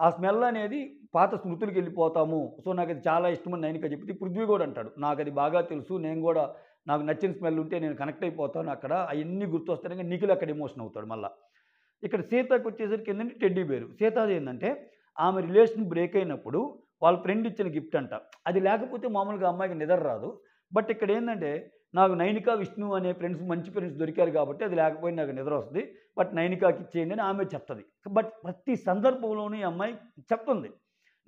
ఆ స్మెల్ అనేది పాత స్మృతులకు వెళ్ళిపోతాము సో నాకు అది చాలా ఇష్టమని నైనికా చెప్పి పృథ్వీ కూడా అంటాడు నాకు అది బాగా తెలుసు నేను కూడా నాకు నచ్చిన స్మెల్ ఉంటే నేను కనెక్ట్ అయిపోతాను అక్కడ అవన్నీ గుర్తొస్తాను నిఖిల్ అక్కడ ఎమోషన్ అవుతాడు మళ్ళీ ఇక్కడ సీతకు వచ్చేసరికి ఏంటంటే టెడ్డీ బేరు సీత ఏంటంటే ఆమె రిలేషన్ బ్రేక్ అయినప్పుడు వాళ్ళ ఫ్రెండ్ ఇచ్చిన గిఫ్ట్ అంట అది లేకపోతే మామూలుగా అమ్మాయికి నిద్ర రాదు బట్ ఇక్కడ ఏంటంటే నాకు నైనిక విష్ణు అనే ఫ్రెండ్స్ మంచి ఫ్రెండ్స్ దొరికారు కాబట్టి అది లేకపోయినా నాకు నిద్ర వస్తుంది బట్ నైనికాకి ఇచ్చేయండి అని ఆమె చెప్తుంది బట్ ప్రతి సందర్భంలోనూ ఈ అమ్మాయి చెప్తుంది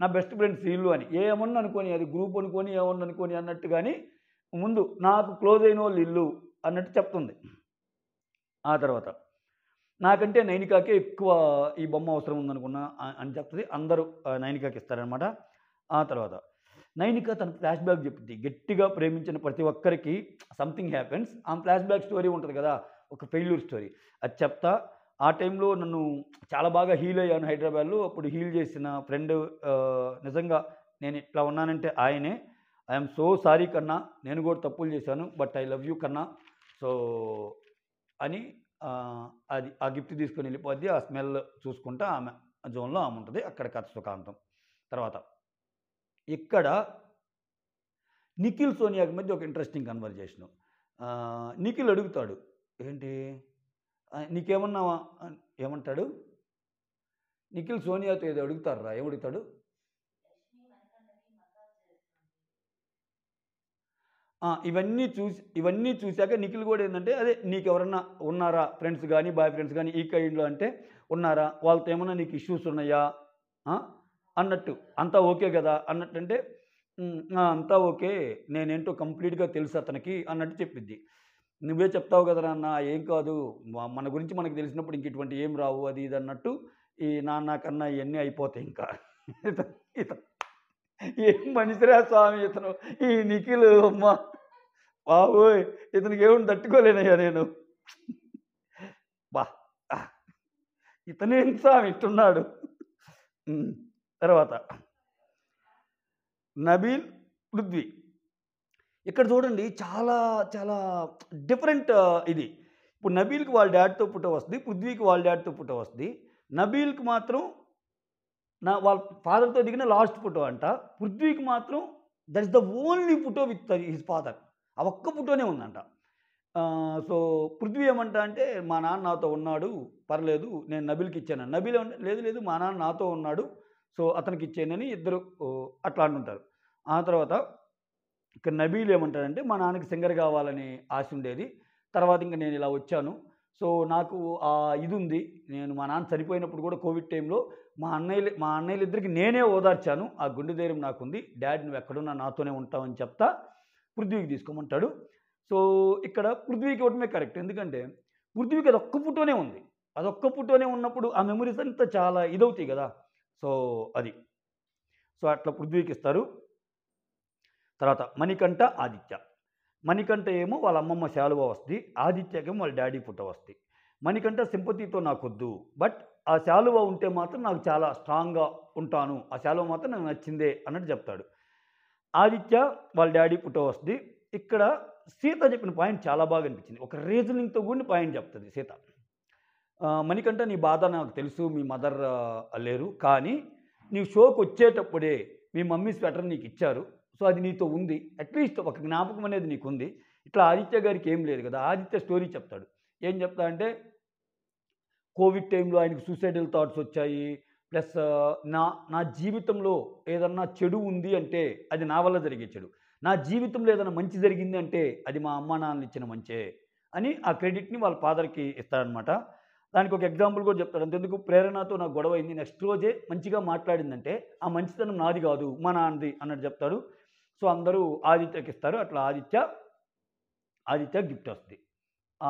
నా బెస్ట్ ఫ్రెండ్స్ వీళ్ళు అని ఏమన్నా అనుకొని అది గ్రూప్ అనుకొని ఏమన్నా అనుకోని అన్నట్టు కానీ ముందు నాకు క్లోజ్ అయిన వాళ్ళు ఇల్లు అన్నట్టు చెప్తుంది ఆ తర్వాత నాకంటే నైనికాకే ఎక్కువ ఈ బొమ్మ అవసరం ఉందనుకున్నా అని చెప్తుంది అందరూ నైనికాకి ఇస్తారనమాట ఆ తర్వాత నైనిక తన ఫ్లాష్ బ్యాక్ చెప్పింది గట్టిగా ప్రేమించిన ప్రతి ఒక్కరికి సంథింగ్ హ్యాపెన్స్ ఆ ఫ్లాష్ బ్యాక్ స్టోరీ ఉంటుంది కదా ఒక ఫెయిల్యూర్ స్టోరీ అది చెప్తా ఆ టైంలో నన్ను చాలా బాగా హీల్ అయ్యాను హైదరాబాద్లో అప్పుడు హీల్ చేసిన ఫ్రెండ్ నిజంగా నేను ఇట్లా ఉన్నానంటే ఆయనే ఐఎమ్ సో సారీ కన్నా నేను కూడా తప్పులు చేశాను బట్ ఐ లవ్ యూ కన్నా సో అని అది ఆ గిఫ్ట్ తీసుకొని వెళ్ళిపోద్ది ఆ స్మెల్ చూసుకుంటా ఆమె జోన్లో ఆమె ఉంటుంది అక్కడ కథ సుఖాంతం తర్వాత ఇక్కడ నిఖిల్ సోనియాకి మధ్య ఒక ఇంట్రెస్టింగ్ కన్వర్జేషను నిఖిల్ అడుగుతాడు ఏంటి నీకేమన్నావా ఏమంటాడు నిఖిల్ సోనియాతో ఏదో అడుగుతారా ఏమడుగుతాడు ఇవన్నీ చూసి ఇవన్నీ చూశాక నిఖిల్ కూడా ఏంటంటే అదే నీకు ఎవరన్నా ఉన్నారా ఫ్రెండ్స్ కానీ బాయ్ ఫ్రెండ్స్ కానీ ఈ కైండ్లో అంటే ఉన్నారా వాళ్ళతో ఏమన్నా నీకు ఇష్యూస్ ఉన్నాయా అన్నట్టు అంతా ఓకే కదా అన్నట్టంటే అంతా ఓకే నేనేంటో కంప్లీట్గా తెలుసు అతనికి అన్నట్టు చెప్పింది నువ్వే చెప్తావు కదా నాన్న ఏం కాదు మన గురించి మనకు తెలిసినప్పుడు ఇంక ఇటువంటి ఏం రావు అది ఇది అన్నట్టు ఈ నాన్న కన్నా ఇవన్నీ అయిపోతాయి ఇంకా ఏం మనిషిరా స్వామి ఇతను ఈ నిఖిల్ అమ్మ బాబోయ్ ఇతనికి ఏమి తట్టుకోలేనయ్యా నేను బా ఇతనేం స్వామి ఇట్టున్నాడు తర్వాత నబీల్ పృథ్వీ ఇక్కడ చూడండి చాలా చాలా డిఫరెంట్ ఇది ఇప్పుడు నబీల్కి వాళ్ళ డాడ్తో పుట్ట వస్తుంది పృథ్వీకి వాళ్ళ డాడ్తో పుట్ట వస్తుంది నబీల్కి మాత్రం నా వాళ్ళ ఫాదర్తో దిగిన లాస్ట్ ఫోటో అంట పృథ్వీకి మాత్రం that is the only photo with his father ఆ ఒక్క ఫోటోనే ఉందంట సో పృథ్వీ ఏమంట అంటే మా నాన్న నాతో ఉన్నాడు పర్లేదు నేను నబీల్కి ఇచ్చాను నబీల్ లేదు లేదు మా నాన్న నాతో ఉన్నాడు సో అతనికి ఇచ్చేయండి ఇద్దరు అట్లా అంటుంటారు ఆ తర్వాత ఇక్కడ నబీలు ఏమంటాడంటే మా నాన్నకి సింగర్ కావాలని ఆశ ఉండేది తర్వాత ఇంకా నేను ఇలా వచ్చాను సో నాకు ఆ ఇది ఉంది నేను మా నాన్న చనిపోయినప్పుడు కూడా కోవిడ్ టైంలో మా అన్నయ్యలు మా అన్నయ్యలు ఇద్దరికి నేనే ఓదార్చాను ఆ గుండె ధైర్యం నాకుంది డాడీ నువ్వు ఎక్కడున్నా నాతోనే ఉంటావని చెప్తా పృథ్వీకి తీసుకోమంటాడు సో ఇక్కడ పృథ్వీకి ఇవ్వటమే కరెక్ట్ ఎందుకంటే పృథ్వీకి అది ఒక్క పుట్టోనే ఉంది అదొక్క పుట్టోనే ఉన్నప్పుడు ఆ మెమరీస్ అంతా చాలా ఇదవుతాయి కదా సో అది సో అట్లా పృథ్వీకి ఇస్తారు తర్వాత మణికంఠ ఆదిత్య మణికంఠ ఏమో వాళ్ళ అమ్మమ్మ శాలువ వస్తుంది ఆదిత్యకేమో వాళ్ళ డాడీ పుట్ట వస్తుంది మణికంఠ సింపతితో నాకు వద్దు బట్ ఆ శాలువ ఉంటే మాత్రం నాకు చాలా స్ట్రాంగ్గా ఉంటాను ఆ శాలువ మాత్రం నాకు నచ్చిందే అన్నట్టు చెప్తాడు ఆదిత్య వాళ్ళ డాడీ పుట్ట వస్తుంది ఇక్కడ సీత చెప్పిన పాయింట్ చాలా బాగా అనిపించింది ఒక రీజనింగ్తో కూడిన పాయింట్ చెప్తుంది సీత మణికంఠ నీ బాధ నాకు తెలుసు మీ మదర్ లేరు కానీ నీ షోకి వచ్చేటప్పుడే మీ మమ్మీ స్వెటర్ నీకు ఇచ్చారు సో అది నీతో ఉంది అట్లీస్ట్ ఒక జ్ఞాపకం అనేది నీకు ఉంది ఇట్లా ఆదిత్య గారికి ఏం లేదు కదా ఆదిత్య స్టోరీ చెప్తాడు ఏం చెప్తా అంటే కోవిడ్ టైంలో ఆయనకు సూసైడల్ థాట్స్ వచ్చాయి ప్లస్ నా నా జీవితంలో ఏదన్నా చెడు ఉంది అంటే అది నా వల్ల జరిగే చెడు నా జీవితంలో ఏదైనా మంచి జరిగింది అంటే అది మా అమ్మా నాన్నలు ఇచ్చిన మంచే అని ఆ క్రెడిట్ని వాళ్ళ ఫాదర్కి ఇస్తారనమాట దానికి ఒక ఎగ్జాంపుల్ కూడా చెప్తాడు అంతెందుకు ప్రేరణతో నాకు గొడవ అయింది నెక్స్ట్ రోజే మంచిగా మాట్లాడిందంటే ఆ మంచితనం నాది కాదు మా నాన్నది అన్నట్టు చెప్తాడు సో అందరూ ఆదిత్యకి ఇస్తారు అట్లా ఆదిత్య ఆదిత్య గిఫ్ట్ వస్తుంది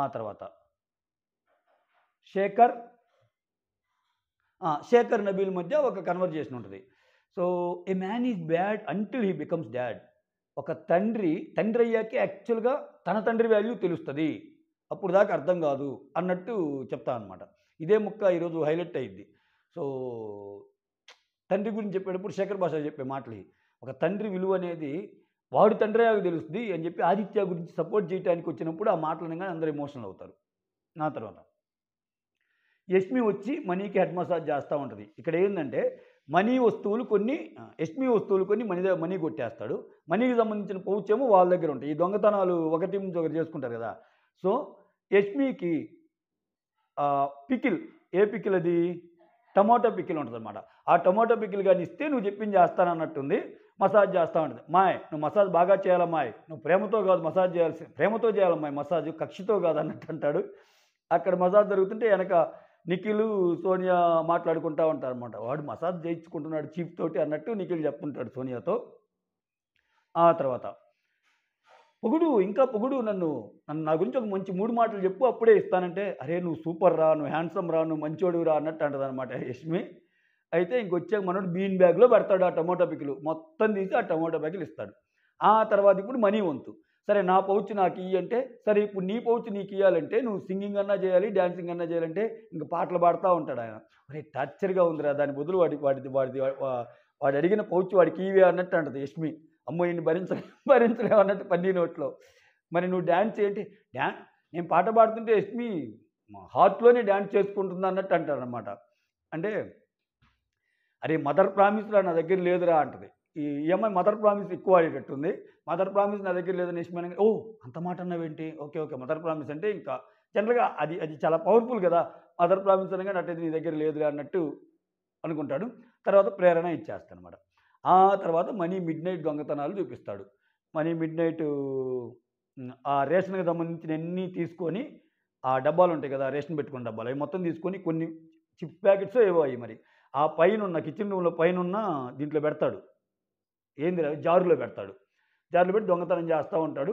ఆ తర్వాత శేఖర్ శేఖర్ నబీల్ మధ్య ఒక కన్వర్జేషన్ ఉంటుంది so a man is bad until he becomes dad ఒక తండ్రి తండ్రి అయ్యాకే యాక్చువల్గా తన తండ్రి వాల్యూ తెలుస్తుంది అప్పుడు దాకా అర్థం కాదు అన్నట్టు చెప్తా అనమాట ఇదే ముక్క ఈరోజు హైలైట్ అయింది సో తండ్రి గురించి చెప్పేటప్పుడు శేఖర్ భాష చెప్పే మాటలు ఒక తండ్రి విలువ అనేది వాడు తండ్రి నాకు తెలుస్తుంది అని చెప్పి ఆదిత్య గురించి సపోర్ట్ చేయడానికి వచ్చినప్పుడు ఆ కానీ అందరూ ఎమోషనల్ అవుతారు నా తర్వాత యష్మి వచ్చి మనీకి హెడ్ మసాజ్ చేస్తూ ఉంటుంది ఇక్కడ ఏంటంటే మనీ వస్తువులు కొన్ని యష్మి వస్తువులు కొన్ని మనీ మనీ కొట్టేస్తాడు మనీకి సంబంధించిన పౌచ్ వాళ్ళ దగ్గర ఉంటాయి ఈ దొంగతనాలు ఒకటి నుంచి ఒకటి చేసుకుంటారు కదా సో యష్మికి పికిల్ ఏ పికిల్ అది టమోటా పికిల్ ఉంటుంది అనమాట ఆ టమోటా పికిల్ కానీ ఇస్తే నువ్వు చెప్పింది చేస్తానన్నట్టుంది మసాజ్ చేస్తూ ఉంటుంది మాయ్ నువ్వు మసాజ్ బాగా చేయాలమ్మాయ్ నువ్వు ప్రేమతో కాదు మసాజ్ చేయాల్సి ప్రేమతో చేయాలమ్మాయి మసాజ్ కక్షితో కాదు అన్నట్టు అంటాడు అక్కడ మసాజ్ జరుగుతుంటే వెనక నిఖిల్ సోనియా మాట్లాడుకుంటా ఉంటారు అనమాట వాడు మసాజ్ చేయించుకుంటున్నాడు చీఫ్ తోటి అన్నట్టు నిఖిల్ చెప్పుకుంటాడు సోనియాతో ఆ తర్వాత పొగుడు ఇంకా పొగుడు నన్ను నన్ను నా గురించి ఒక మంచి మూడు మాటలు చెప్పు అప్పుడే ఇస్తానంటే అరే నువ్వు సూపర్ రా నువ్వు హ్యాండ్సమ్ రా నువ్వు మంచోడు రా అన్నట్టు అంటది అనమాట యష్మి అయితే ఇంకొచ్చాక మనోడు బీన్ బ్యాగ్లో పెడతాడు ఆ టమోటా పికిలు మొత్తం తీసి ఆ టమోటా పికిలు ఇస్తాడు ఆ తర్వాత ఇప్పుడు మనీ వంతు సరే నా పౌచ్ నాకు ఇయ్యి అంటే సరే ఇప్పుడు నీ పౌచ్ నీకు ఇవ్వాలంటే నువ్వు సింగింగ్ అన్నా చేయాలి డ్యాన్సింగ్ అన్నా చేయాలంటే ఇంకా పాటలు పాడుతూ ఉంటాడు ఆయన అరే టచ్చర్గా ఉందిరా దాని బదులు వాడి వాడి వాడిది వాడు అడిగిన పౌచ్ వాడికి ఇవే అన్నట్టు అంటది యష్మి అమ్మో ఈయన భరించ భరించలేవు అన్నట్టు పన్నీ నోట్లో మరి నువ్వు డ్యాన్స్ ఏంటి డ్యాన్ నేను పాట పాడుతుంటే మీ హార్ట్లోనే డ్యాన్స్ చేసుకుంటుంది అన్నట్టు అంటారనమాట అంటే అరే మదర్ ప్రామిస్లా నా దగ్గర లేదురా అంటది ఈ ఈఎంఐ మదర్ ప్రామిస్ ఎక్కువ ఆడేటట్టుంది మదర్ ప్రామిస్ నా దగ్గర లేదని ఇష్టమైన ఓ అంత మాట అన్నవేంటి ఓకే ఓకే మదర్ ప్రామిస్ అంటే ఇంకా జనరల్గా అది అది చాలా పవర్ఫుల్ కదా మదర్ ప్రామిస్ అనగానే అట్టయితే నీ దగ్గర లేదురా అన్నట్టు అనుకుంటాడు తర్వాత ప్రేరణ ఇచ్చేస్తాను అనమాట ఆ తర్వాత మనీ మిడ్ నైట్ దొంగతనాలు చూపిస్తాడు మనీ మిడ్ నైట్ ఆ రేషన్కి సంబంధించిన అన్నీ తీసుకొని ఆ డబ్బాలు ఉంటాయి కదా రేషన్ పెట్టుకున్న డబ్బాలు అవి మొత్తం తీసుకొని కొన్ని చిప్ ప్యాకెట్స్ ఏవో అవి మరి ఆ పైన ఉన్న కిచెన్ రూమ్లో పైన ఉన్న దీంట్లో పెడతాడు ఏంది జారులో పెడతాడు జారులో పెట్టి దొంగతనం చేస్తూ ఉంటాడు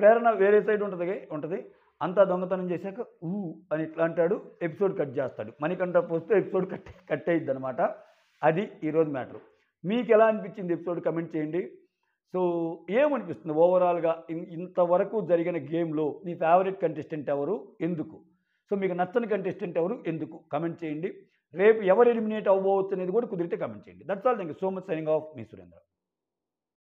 ప్రేరణ వేరే సైడ్ ఉంటుంది ఉంటుంది అంతా దొంగతనం చేశాక ఊ అని ఇట్లా అంటాడు ఎపిసోడ్ కట్ చేస్తాడు మణికంఠ పోస్తే ఎపిసోడ్ కట్ కట్ అయ్యిద్ది అనమాట అది ఈరోజు మ్యాటరు మీకు ఎలా అనిపించింది ఎపిసోడ్ కమెంట్ చేయండి సో ఏమనిపిస్తుంది ఓవరాల్గా ఇంతవరకు జరిగిన గేమ్లో మీ ఫేవరెట్ కంటెస్టెంట్ ఎవరు ఎందుకు సో మీకు నచ్చని కంటెస్టెంట్ ఎవరు ఎందుకు కమెంట్ చేయండి రేపు ఎవరు ఎలిమినేట్ అవ్వబోతుంది అనేది కూడా కుదిరితే కమెంట్ చేయండి that's all thank you so much signing off మీ సురేంద్ర